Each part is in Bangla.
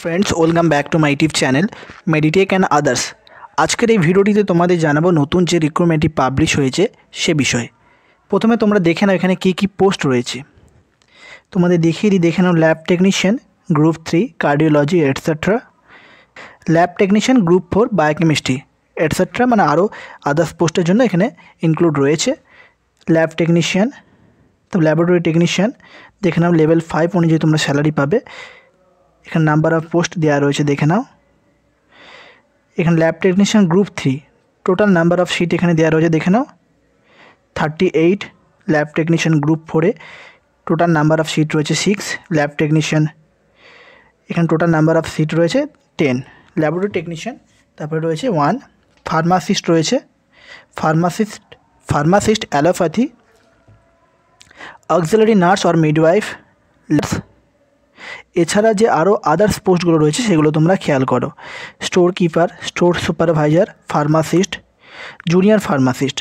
friends welcome back to my YouTube channel Meditech and others আজকের এই ভিডিওটিতে তোমাদের জানাবো নতুন যে রিক্রুটমেন্টটি পাবলিশ হয়েছে সে বিষয়ে প্রথমে তোমরা দেখে নাও এখানে কী কী পোস্ট রয়েছে তোমাদের দেখিয়ে দিই দেখে নাও lab technician group three cardiology etcetera lab technician group four biochemistry etcetera মানে আরও আদার্স পোস্টের জন্য এখানে ইনক্লুড রয়েছে ল্যাব টেকনিশিয়ান তো ল্যাবরেটরি টেকনিশিয়ান দেখে নাও লেভেল ফাইভ অনুযায়ী তোমরা স্যালারি পাবে এখানে নাম্বার অফ পোস্ট দেওয়া রয়েছে দেখে নাও এখানে lab technician group three total number of seat এখানে দেওয়া রয়েছে দেখে নাও thirty eight lab technician group ফোরে টোটাল নাম্বার অফ সিট রয়েছে সিক্স ল্যাব টেকনিশিয়ান এখানে টোটাল নাম্বার অফ সিট রয়েছে টেন ল্যাবরেটরি টেকনিশিয়ান তারপরে রয়েছে ওয়ান ফার্মাসিস্ট রয়েছে pharmacist pharmacist allopathy nurse or midwife midwife, এছাড়া যে আরও আদার্স পোস্টগুলো রয়েছে সেগুলো তোমরা খেয়াল করো store keeper store supervisor pharmacist junior pharmacist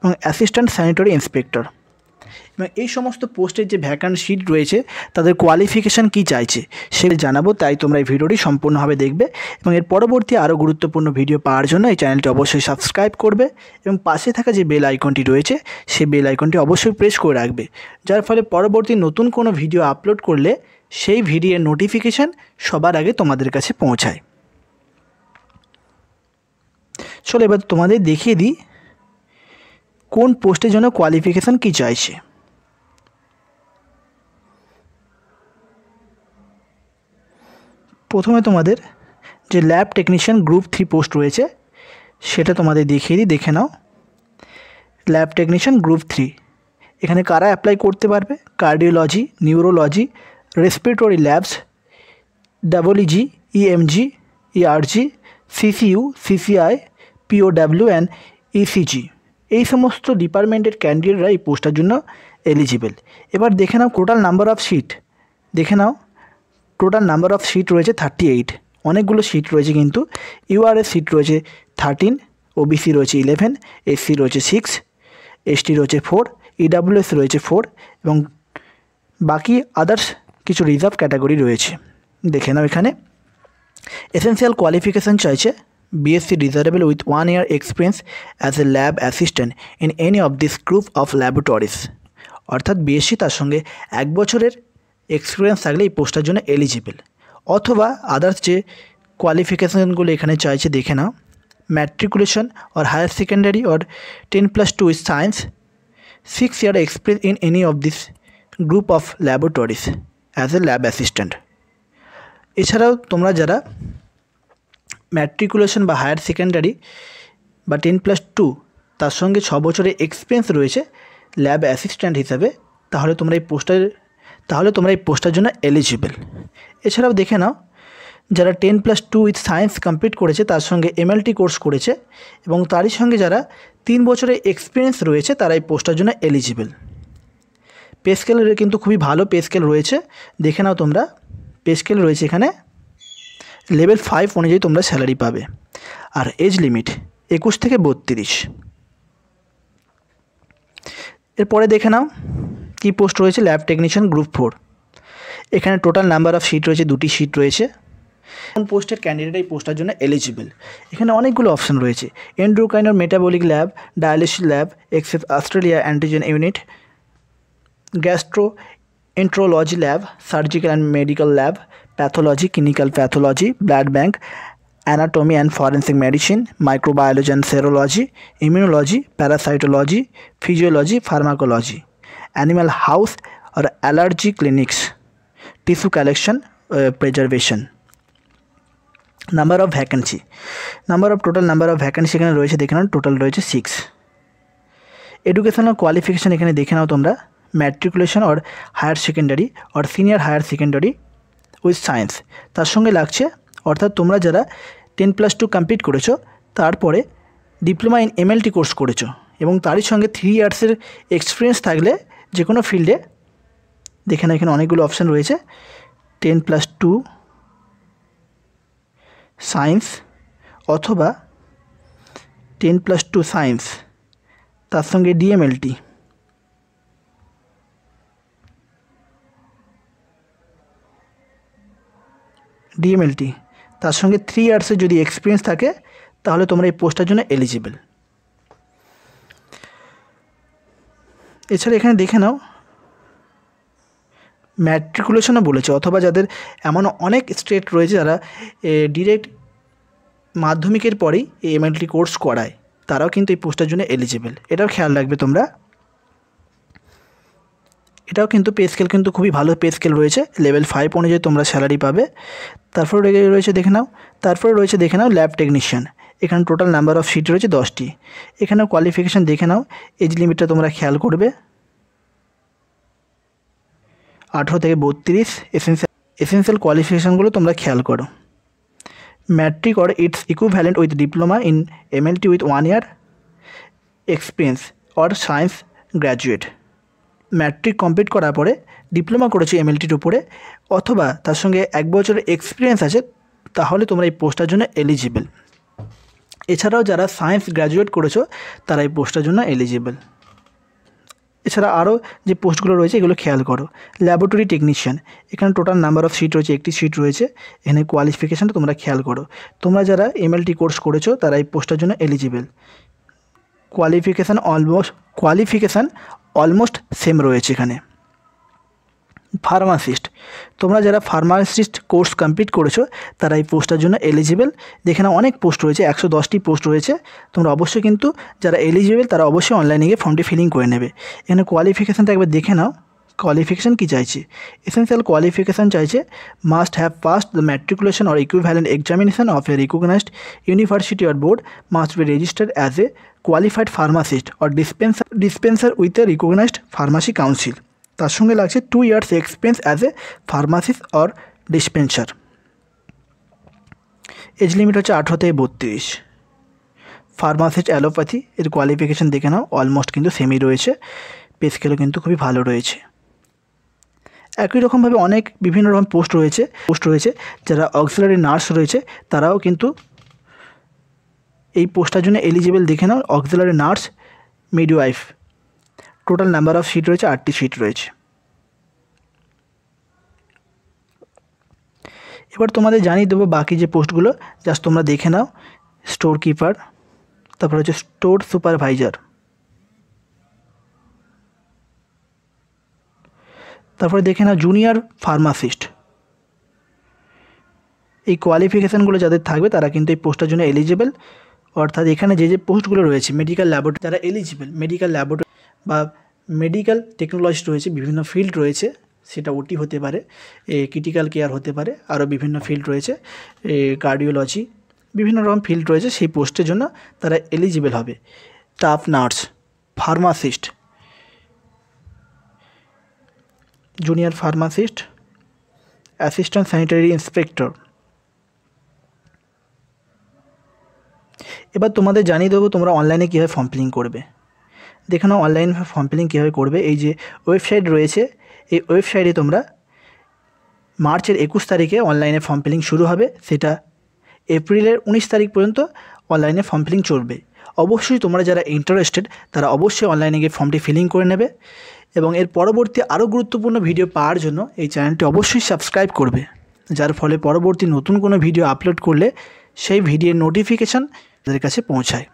এবং অ্যাসিস্ট্যান্ট স্যানিটারি ইন্সপেক্টর এবং এই সমস্ত পোস্টের যে ভ্যাকান্ট শিট রয়েছে তাদের কোয়ালিফিকেশান কি চাইছে সে জানাবো তাই তোমরা এই ভিডিওটি সম্পূর্ণভাবে দেখবে এবং এর পরবর্তী আরও গুরুত্বপূর্ণ ভিডিও পাওয়ার জন্য এই চ্যানেলটি অবশ্যই সাবস্ক্রাইব করবে এবং পাশে থাকা যে বেল আইকনটি রয়েছে সেই বেল আইকনটি অবশ্যই প্রেস করে রাখবে যার ফলে পরবর্তী নতুন কোনো ভিডিও আপলোড করলে সেই ভিডিওর নোটিফিকেশান সবার আগে তোমাদের কাছে পৌঁছায় চলো এবার তোমাদের দেখিয়ে দিই কোন পোস্টের জন্য কোয়ালিফিকেশান কী চাইছে প্রথমে তোমাদের যে lab technician group three post রয়েছে সেটা তোমাদের দেখিয়ে দিই দেখে নাও ল্যাব টেকনিশিয়ান গ্রুপ থ্রি এখানে কারা অ্যাপ্লাই করতে পারবে cardiology neurology respiratory labs EEG, EMG ERG CCU, CCI POW and ECG এই সমস্ত ডিপার্টমেন্টের ক্যান্ডিডেটরা এই পোস্টার জন্য এলিজিবেল এবার দেখে নাও টোটাল নাম্বার অফ সিট দেখে নাও টোটাল নাম্বার অফ সিট রয়েছে থার্টি এইট অনেকগুলো সিট রয়েছে কিন্তু ইউআরএস সিট রয়েছে থার্টিন ওবিসি রয়েছে ইলেভেন এসসি রয়েছে সিক্স এসটি রয়েছে ফোর ইডাব্লিউএস e রয়েছে ফোর এবং বাকি আদার্স কিছু রিজার্ভ ক্যাটাগরি রয়েছে দেখে নাও এখানে এসেন্সিয়াল কোয়ালিফিকেশান চাইছে BSc desirable with one year experience as a lab assistant in any of this group of laboratories অর্থাৎ বিএসসি তার সঙ্গে এক বছরের এক্সপিরিয়েন্স থাকলে এই পোস্টার জন্য এলিজিবল অথবা আদার্স যে কোয়ালিফিকেশানগুলো এখানে চাইছে দেখে নাও matriculation or higher secondary or ten plus two science six year experience in any of this group of laboratories as a lab assistant এছাড়াও তোমরা যারা ম্যাট্রিকুলেশন বা হায়ার সেকেন্ডারি বা টেন প্লাস টু তার সঙ্গে ছ বছরের এক্সপিরিয়েন্স রয়েছে ল্যাব অ্যাসিস্ট্যান্ট হিসাবে তাহলে তোমরা এই পোস্টার তাহলে তোমরা এই পোস্টার জন্য এলিজিবল এছাড়াও দেখে নাও যারা ten plus two with science complete করেছে তার সঙ্গে এমএলটি কোর্স করেছে এবং তারই সঙ্গে যারা তিন বছরের এক্সপিরিয়েন্স রয়েছে তারা এই পোস্টার জন্য এলিজিবল পেস্কেল কিন্তু খুবই ভালো পেস্কেল রয়েছে দেখে নাও তোমরা পেস্কেল রয়েছে এখানে লেভেল ফাইভ অনুযায়ী তোমরা স্যালারি পাবে আর এজ লিমিট একুশ থেকে বত্রিশ এরপরে দেখে নাও কি পোস্ট রয়েছে ল্যাব টেকনিশিয়ান গ্রুপ ফোর এখানে টোটাল নাম্বার অফ সিট রয়েছে দুটি সিট রয়েছে কোন পোস্টের ক্যান্ডিডেট এই পোস্টার জন্য এলিজিবল এখানে অনেকগুলো অপশন রয়েছে endocrine metabolic lab dialysis lab access Australia antigen unit gastroenterology lab surgical and medical lab pathology clinical pathology blood bank anatomy and forensic medicine microbiology and serology immunology parasitology physiology pharmacology animal house और allergy clinics tissue collection preservation number of vacancy number of total number of vacancy এখানে রয়েছে দেখে নাও টোটাল রয়েছে সিক্স এডুকেশনাল কোয়ালিফিকেশান এখানে দেখে নাও তোমরা matriculation or higher secondary or senior higher secondary with science তার সঙ্গে লাগছে অর্থাৎ তোমরা যারা টেন প্লাস টু কমপ্লিট করেছো তারপরে ডিপ্লোমা ইন এমএলটি কোর্স করেছো এবং তারই সঙ্গে থ্রি ইয়ার্সের এক্সপিরিয়েন্স থাকলে যে কোনো ফিল্ডে দেখে না এখানে অনেকগুলো অপশান রয়েছে টেন প্লাস টু সায়েন্স অথবা টেন প্লাস টু সায়েন্স তার সঙ্গে ডিএমএলটি ডিএমএলটি তার সঙ্গে থ্রি ইয়ার্সের যদি এক্সপিরিয়েন্স থাকে তাহলে তোমরা এই পোস্টটার জন্য এলিজিবল এছাড়া এখানে দেখে নাও ম্যাট্রিকুলেশনও বলেছে অথবা যাদের এমন অনেক স্টেট রয়েছে যারা ডিরেক্ট মাধ্যমিকের পরেই এই এমএলটি কোর্স করায় তারাও কিন্তু এই পোস্টটার জন্য এলিজিবল এটাও খেয়াল রাখবে তোমরা এটাও কিন্তু পে স্কেল কিন্তু খুবই ভালো পে স্কেল রয়েছে লেভেল ফাইভ অনুযায়ী তোমরা স্যালারি পাবে তারপর রয়েছে দেখে নাও তারপরে রয়েছে দেখে নাও ল্যাব টেকনিশিয়ান এখানে টোটাল নাম্বার অফ সিট রয়েছে দশটি এখানেও কোয়ালিফিকেশান দেখে নাও এজ লিমিটটা তোমরা খেয়াল করবে আঠেরো থেকে বত্রিশ এসেন্সিয়াল এসেন্সিয়াল কোয়ালিফিকেশানগুলো তোমরা খেয়াল করো matric or it's equivalent with diploma in MLT with one year experience or science graduate matric complete করার পরে ডিপ্লোমা করেছো এমএলটির উপরে অথবা তার সঙ্গে এক বছরের এক্সপিরিয়েন্স আছে তাহলে তোমরা এই পোস্টটার জন্য এলিজিবল এছাড়াও যারা সায়েন্স গ্র্যাজুয়েট করেছো তারা এই পোস্টটার জন্য এলিজিবল এছাড়া আরও যে পোস্টগুলো রয়েছে এগুলো খেয়াল করো ল্যাবরেটরি টেকনিশিয়ান এখানে টোটাল নাম্বার অফ সিট রয়েছে একটি সিট রয়েছে এখানে কোয়ালিফিকেশানটা তোমরা খেয়াল করো তোমরা যারা এমএলটি কোর্স করেছো তারা এই পোস্টটার জন্য eligible qualification almost qualification almost same রয়েছে এখানে ফার্মাসিস্ট তোমরা যারা ফার্মাসিস্ট কোর্স কমপ্লিট করেছো তারা এই পোস্টটার জন্য এলিজিবেল যেখানে অনেক পোস্ট রয়েছে একশো দশটি পোস্ট রয়েছে তোমরা অবশ্যই কিন্তু যারা এলিজিবেল তারা অবশ্যই অনলাইনে গিয়ে ফর্মটি ফিলিং করে নেবে এখানে কোয়ালিফিকেশানটা একবার দেখে নাও কোয়ালিফিকেশান কী চাইছে এসেন্সিয়াল কোয়ালিফিকেশান চাইছে must have passed the matriculation or equivalent examination of a recognised university or board must be registered as a qualified pharmacist or dispenser dispenser with a recognised pharmacy council তার সঙ্গে লাগছে two years experience as a pharmacist or dispenser age limit হচ্ছে আঠেরো থেকে বত্রিশ ফার্মাসিস্ট অ্যালোপ্যাথি এর কোয়ালিফিকেশান দেখে নাও অলমোস্ট কিন্তু সেমি রয়েছে পে কিন্তু খুবই ভালো রয়েছে একই রকমভাবে অনেক বিভিন্ন রকম পোস্ট রয়েছে পোস্ট রয়েছে যারা অক্সিলারি নার্স রয়েছে তারাও কিন্তু এই পোস্টটার জন্য এলিজিবল দেখে নাও auxiliary nurse midwife total number of seat রয়েছে আটটি সিট রয়েছে এবার তোমাদের জানিয়ে দেবো বাকি যে পোস্টগুলো জাস্ট তোমরা দেখে নাও স্টোর কিপার তারপর হচ্ছে স্টোর সুপারভাইজার তারপরে দেখে নাও জুনিয়র ফার্মাসিস্ট এই কোয়ালিফিকেশানগুলো যাদের থাকবে তারা কিন্তু এই পোস্টের জন্য এলিজিবল অর্থাৎ এখানে যে যে পোস্টগুলো রয়েছে মেডিকেল ল্যাবরেটরি তারা এলিজিবল মেডিকেল ল্যাবরেটরি বা মেডিকেল টেকনোলজিস্ট রয়েছে বিভিন্ন ফিল্ড রয়েছে সেটা ওটি হতে পারে এ ক্রিটিক্যাল কেয়ার হতে পারে আরও বিভিন্ন ফিল্ড রয়েছে এ কার্ডিওলজি বিভিন্ন রকম ফিল্ড রয়েছে সেই পোস্টের জন্য তারা এলিজিবল হবে staff nurse pharmacist junior pharmacist assistant sanitary inspector এবার তোমাদের জানিয়ে দেবো তোমরা অনলাইনে কীভাবে ফর্ম ফিলিং করবে দেখানো অনলাইন ফর্ম ফিলিং কীভাবে করবে এই যে ওয়েবসাইট রয়েছে এই ওয়েবসাইটে তোমরা মার্চের একুশ তারিখে অনলাইনে ফর্ম ফিলিং শুরু হবে সেটা এপ্রিলের উনিশ তারিখ পর্যন্ত অনলাইনে ফর্ম ফিলিং চলবে অবশ্যই তোমরা যারা ইন্টারেস্টেড তারা অবশ্যই অনলাইনে গিয়ে ফর্মটি ফিলিং করে নেবে এবং এর পরবর্তী আরও গুরুত্বপূর্ণ ভিডিও পাওয়ার জন্য এই চ্যানেলটি অবশ্যই সাবস্ক্রাইব করবে যার ফলে পরবর্তী নতুন কোনো ভিডিও আপলোড করলে সেই ভিডিওর নোটিফিকেশান তাদের কাছে পৌঁছায়